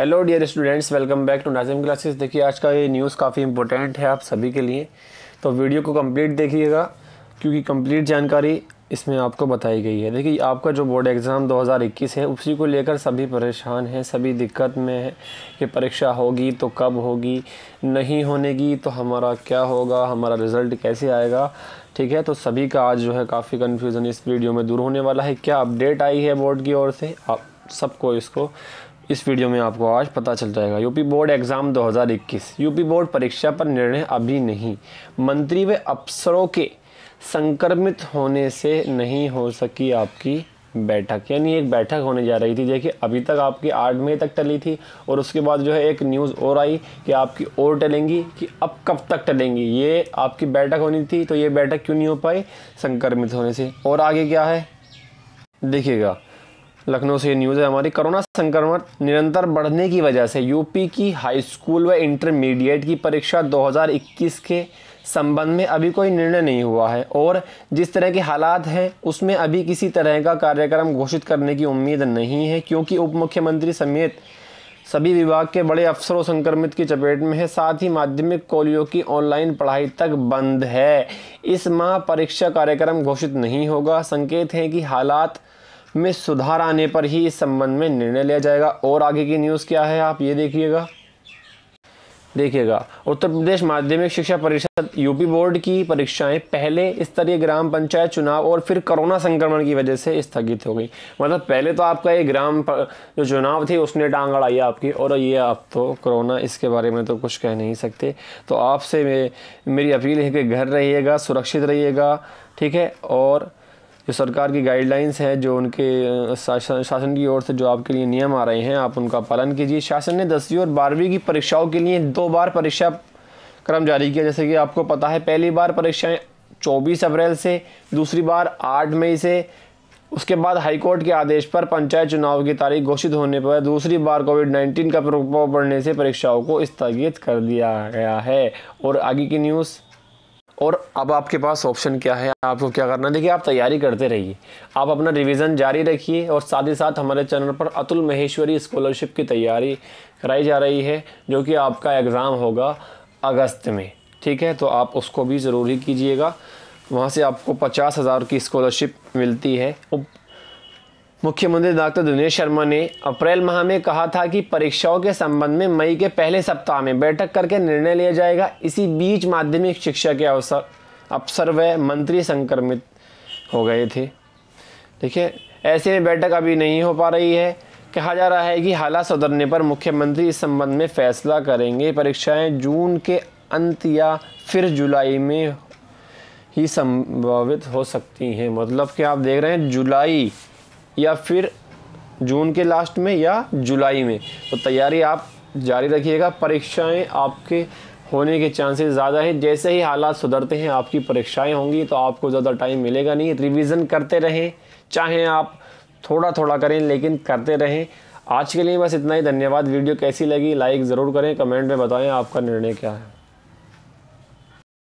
hello dear students welcome back to Nazim classes देखिए आज का ये न्यूज़ काफ़ी इंपॉर्टेंट है आप सभी के लिए तो वीडियो को कंप्लीट देखिएगा क्योंकि कंप्लीट जानकारी इसमें आपको बताई गई है देखिए आपका जो बोर्ड एग्ज़ाम 2021 है उसी को लेकर सभी परेशान हैं सभी दिक्कत में है कि परीक्षा होगी तो कब होगी नहीं होने की तो हमारा क्या होगा हमारा रिज़ल्ट कैसे आएगा ठीक है तो सभी का आज जो है काफ़ी कन्फ्यूज़न इस वीडियो में दूर होने वाला है क्या अपडेट आई है बोर्ड की ओर से आप सबको इसको इस वीडियो में आपको आज पता चल जाएगा UP board exam 2021 UP board परीक्षा पर निर्णय अभी नहीं मंत्री व अफसरों के संक्रमित होने से नहीं हो सकी आपकी बैठक यानी एक बैठक होने जा रही थी देखिए अभी तक आपकी आठ मई तक टली थी और उसके बाद जो है एक न्यूज़ और आई कि आपकी और टलेंगी कि अब कब तक टलेंगी ये आपकी बैठक होनी थी तो ये बैठक क्यों नहीं हो पाई संक्रमित होने से और आगे क्या है देखिएगा लखनऊ से ये न्यूज़ है हमारी कोरोना संक्रमण निरंतर बढ़ने की वजह से यूपी की हाई स्कूल व इंटरमीडिएट की परीक्षा 2021 के संबंध में अभी कोई निर्णय नहीं हुआ है और जिस तरह के हालात हैं उसमें अभी किसी तरह का कार्यक्रम घोषित करने की उम्मीद नहीं है क्योंकि उप मुख्यमंत्री समेत सभी विभाग के बड़े अफसरों संक्रमित की चपेट में है साथ ही माध्यमिक कॉलेजों की ऑनलाइन पढ़ाई तक बंद है इस माह परीक्षा कार्यक्रम घोषित नहीं होगा संकेत हैं कि हालात में सुधार आने पर ही इस संबंध में निर्णय लिया जाएगा और आगे की न्यूज़ क्या है आप ये देखिएगा देखिएगा उत्तर प्रदेश माध्यमिक शिक्षा परिषद यूपी बोर्ड की परीक्षाएं पहले स्तरीय ग्राम पंचायत चुनाव और फिर कोरोना संक्रमण की वजह से स्थगित हो गई मतलब पहले तो आपका ये ग्राम जो चुनाव थे उसने टांग अड़ाई आपकी और ये आप तो कोरोना इसके बारे में तो कुछ कह नहीं सकते तो आपसे मेरी अपील है कि घर रहिएगा सुरक्षित रहिएगा ठीक है और जो सरकार की गाइडलाइंस हैं जो उनके शासन शासन की ओर से जो आपके लिए नियम आ रहे हैं आप उनका पालन कीजिए शासन ने दसवीं और बारहवीं की परीक्षाओं के लिए दो बार परीक्षा क्रम जारी किया जैसे कि आपको पता है पहली बार परीक्षाएँ चौबीस अप्रैल से दूसरी बार आठ मई से उसके बाद हाईकोर्ट के आदेश पर पंचायत चुनाव की तारीख घोषित होने पर दूसरी बार कोविड 19 का प्रभाव पड़ने से परीक्षाओं को स्थगित कर दिया गया है और आगे की न्यूज़ और अब आपके पास ऑप्शन क्या है आपको क्या करना देखिए आप तैयारी करते रहिए आप अपना रिवीजन जारी रखिए और साथ ही साथ हमारे चैनल पर अतुल महेश्वरी स्कॉलरशिप की तैयारी कराई जा रही है जो कि आपका एग्ज़ाम होगा अगस्त में ठीक है तो आप उसको भी ज़रूरी कीजिएगा वहाँ से आपको पचास हज़ार की स्कॉलरशिप मिलती है मुख्यमंत्री डॉक्टर दिनेश शर्मा ने अप्रैल माह में कहा था कि परीक्षाओं के संबंध में मई के पहले सप्ताह में बैठक करके निर्णय लिया जाएगा इसी बीच माध्यमिक शिक्षा के अवसर अफसर व मंत्री संक्रमित हो गए थे ठीक है ऐसे में बैठक अभी नहीं हो पा रही है कहा जा रहा है कि हालात सुधरने पर मुख्यमंत्री इस संबंध में फैसला करेंगे परीक्षाएं जून के अंत या फिर जुलाई में ही संभावित हो सकती हैं मतलब कि आप देख रहे हैं जुलाई या फिर जून के लास्ट में या जुलाई में तो तैयारी आप जारी रखिएगा परीक्षाएं आपके होने के चांसेस ज़्यादा हैं जैसे ही हालात सुधरते हैं आपकी परीक्षाएं होंगी तो आपको ज़्यादा टाइम मिलेगा नहीं रिवीजन करते रहें चाहें आप थोड़ा थोड़ा करें लेकिन करते रहें आज के लिए बस इतना ही धन्यवाद वीडियो कैसी लगी लाइक ज़रूर करें कमेंट में बताएँ आपका निर्णय क्या है